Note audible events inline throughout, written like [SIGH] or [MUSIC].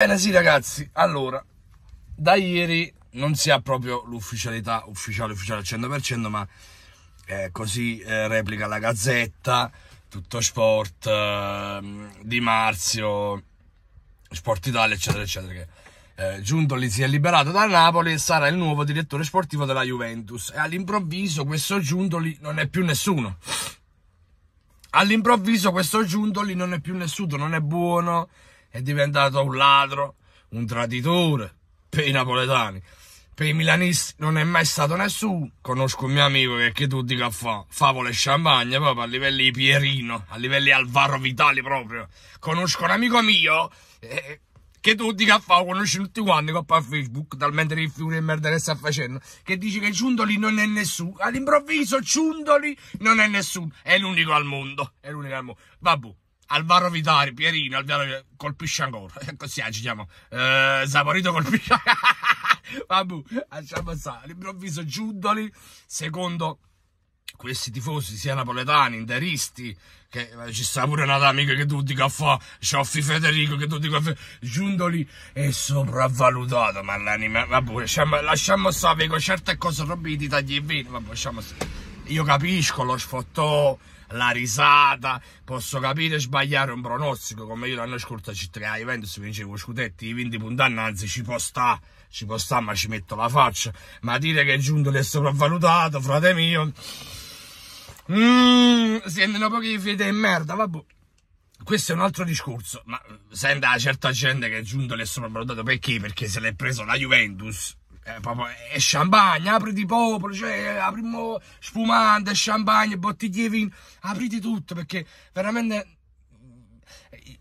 Bene sì ragazzi, allora, da ieri non si ha proprio l'ufficialità ufficiale ufficiale al 100%, ma eh, così eh, replica la Gazzetta, Tutto Sport, eh, Di Marzio, Sport Italia, eccetera, eccetera, che eh, Giuntoli si è liberato da Napoli e sarà il nuovo direttore sportivo della Juventus. E all'improvviso questo Giuntoli non è più nessuno. All'improvviso questo Giuntoli non è più nessuno, non è buono, è diventato un ladro, un traditore per i napoletani. Per i milanisti non è mai stato nessuno. Conosco un mio amico che è tutti che fa favole e champagne proprio a livelli di Pierino, a livelli Alvaro Vitali proprio. Conosco un amico mio eh, che tutti che fa, conosci tutti quanti che fa Facebook, talmente che figure di merda che sta facendo, che dice che Ciundoli non è nessuno. All'improvviso Ciundoli non è nessuno, è l'unico al mondo, è l'unico al mondo. Vabbè. Alvaro Vitari, Pierino, Alvaro colpisce ancora. [LAUGHS] Così agitiamo. Eh, eh, Saporito colpisce. [LAUGHS] Vabbè, lasciamo stare. All'improvviso Giuddoli, secondo questi tifosi, sia napoletani, interisti, che eh, ci sta pure una amica che tu dica a fa, Cioffi Federico che tu dica a fa, Giuddoli è sopravvalutato, ma l'anima, vabbè, lasciamo, lasciamo stare, con certe cose robiti, tagli e vini, vabbè, lasciamo stare io capisco lo sfottò, la risata, posso capire sbagliare un pronostico, come io l'anno scorso a Città Juventus vincevo scudetti, 20 punti anzi ci può sta, ci può sta, ma ci metto la faccia, ma dire che Giunto l'è sopravvalutato, frate mio, mm, sembrano pochi fede e merda, vabbè. Questo è un altro discorso, ma senta certa gente che è giunto l'è sopravvalutato perché? Perché se l'è preso la Juventus eh, papà, eh, è champagne, apriti popolo, cioè, eh, aprimo spumante, champagne, bottiglie vino, apriti tutto, perché veramente eh,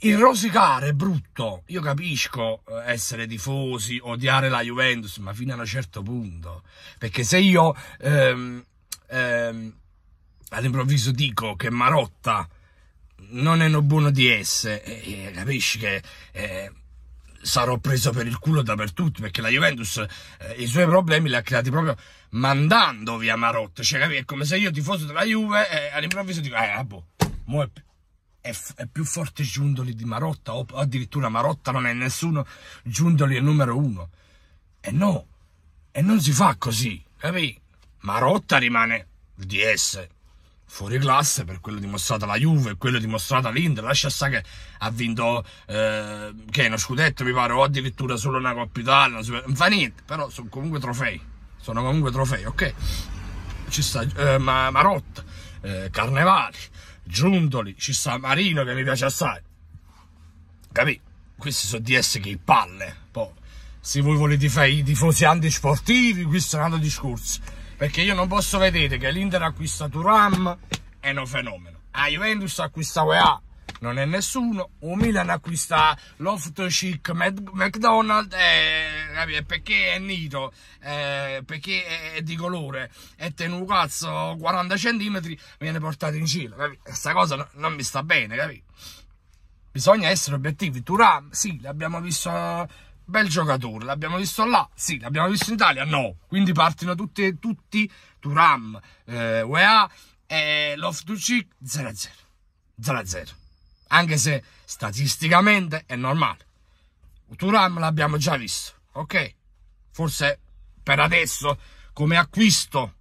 il rosicare è brutto. Io capisco essere tifosi, odiare la Juventus, ma fino a un certo punto. Perché se io ehm, ehm, all'improvviso dico che Marotta non è no buono di esse, eh, capisci che... Eh, sarò preso per il culo dappertutto perché la Juventus eh, i suoi problemi li ha creati proprio mandando via Marotta cioè capi? è come se io tifoso della Juve eh, all'improvviso dico eh boh mo è, è, è, più forte Giundoli di Marotta o, addirittura Marotta non è nessuno Giundoli è numero uno e no e non si fa così capi? Marotta rimane il DS fuori classe per quello dimostrato alla Juve, quello dimostrato all'Inter, lascia stare che ha vinto eh, che è uno scudetto mi pare o addirittura solo una Coppa Italia, super... non fa niente, però sono comunque trofei, sono comunque trofei, ok? Ci sta eh, Marotta, eh, Carnevali, Giuntoli, ci sta Marino che mi piace assai, capì? Questi sono DS che palle, poi se voi volete fare i tifosi antisportivi, questo è un altro discorso perché io non posso vedere che l'Inter ha acquistato Turam è un fenomeno la Juventus acquista UEA non è nessuno un Milan acquista Loft Chic McDonald's eh, perché è nito eh, perché è, è, di colore è tenuto cazzo 40 cm viene portato in giro capito? questa cosa no, non mi sta bene capito bisogna essere obiettivi Turam sì l'abbiamo visto bel giocatore, l'abbiamo visto là, sì, l'abbiamo visto in Italia, no. Quindi partono tutti, tutti Turam, eh, UEA e Loftucic 0-0. 0-0. Anche se statisticamente è normale. Turam l'abbiamo già visto, ok? Forse per adesso, come acquisto,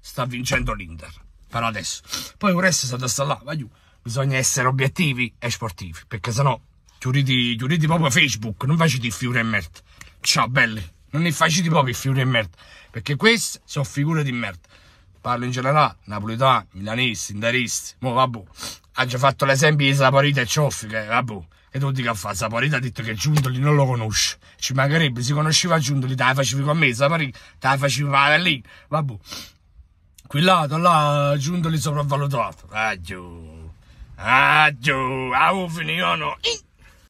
sta vincendo l'Inter. Per adesso. Poi il resto è stato là, vai giù. Bisogna essere obiettivi e sportivi, perché sennò chiuditi, chiuditi proprio Facebook, non facete fiori e merda. Ciao belli, non ne facete proprio fiori e merda, perché queste sono figure di merda. Parlo in generale, napoletani, milanisti, indaristi, mo vabbè, ha già fatto l'esempio di Saporita e Cioffi, Cioffica, vabbè. E tu dici che fa, Saporita ha detto che Giuntoli non lo conosce. Ci mancherebbe, si conosceva Giuntoli, te la facevi con me, Saporita, te la facevi con lì, vabbè. Quillato, là, Giuntoli sopravvalutato. aggiù, aggiù, avevo ah, oh, finito, oh, no.